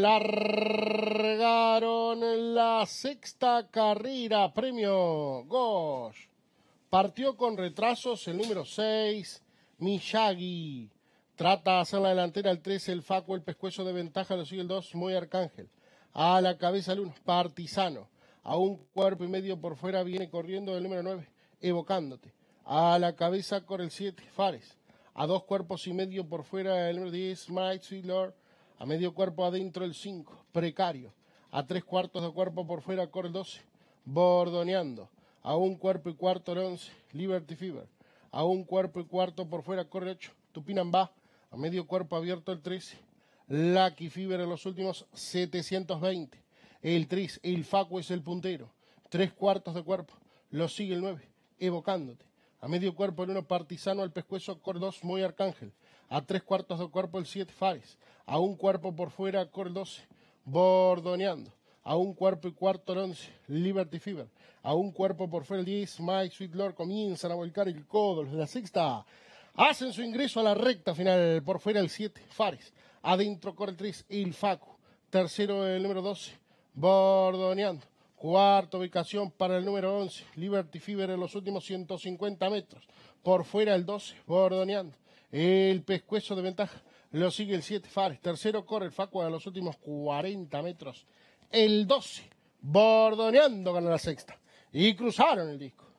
Largaron la sexta carrera, premio Gosh. Partió con retrasos el número 6, Miyagi. Trata de hacer la delantera el 3, el Facu, el pescuezo de ventaja, lo sigue el 2, Muy Arcángel. A la cabeza el 1, Partizano. A un cuerpo y medio por fuera viene corriendo el número 9, evocándote. A la cabeza con el 7, Fares a dos cuerpos y medio por fuera el número 10, Mighty Lord, a medio cuerpo adentro el 5, precario, a tres cuartos de cuerpo por fuera el 12, bordoneando, a un cuerpo y cuarto el 11, Liberty Fever, a un cuerpo y cuarto por fuera el 8, Tupinambá, a medio cuerpo abierto el 13, Lucky Fever en los últimos 720, el 3, el Facu es el puntero, tres cuartos de cuerpo, lo sigue el 9, evocándote a medio cuerpo el uno partisano, al pescuezo cordos muy arcángel. A tres cuartos de cuerpo el siete fares. A un cuerpo por fuera 12, bordoneando. A un cuerpo y cuarto el once, Liberty Fever. A un cuerpo por fuera el diez, My Sweet Lord comienzan a volcar el codo. Los de la sexta hacen su ingreso a la recta final. Por fuera el siete, fares. Adentro corre el tres, Facu. Tercero el número 12, bordoneando. Cuarta ubicación para el número 11, Liberty Fever en los últimos 150 metros. Por fuera el 12, bordoneando. El pescuezo de ventaja lo sigue el 7, Fares. Tercero corre el Facua en los últimos 40 metros. El 12, bordoneando gana la sexta. Y cruzaron el disco.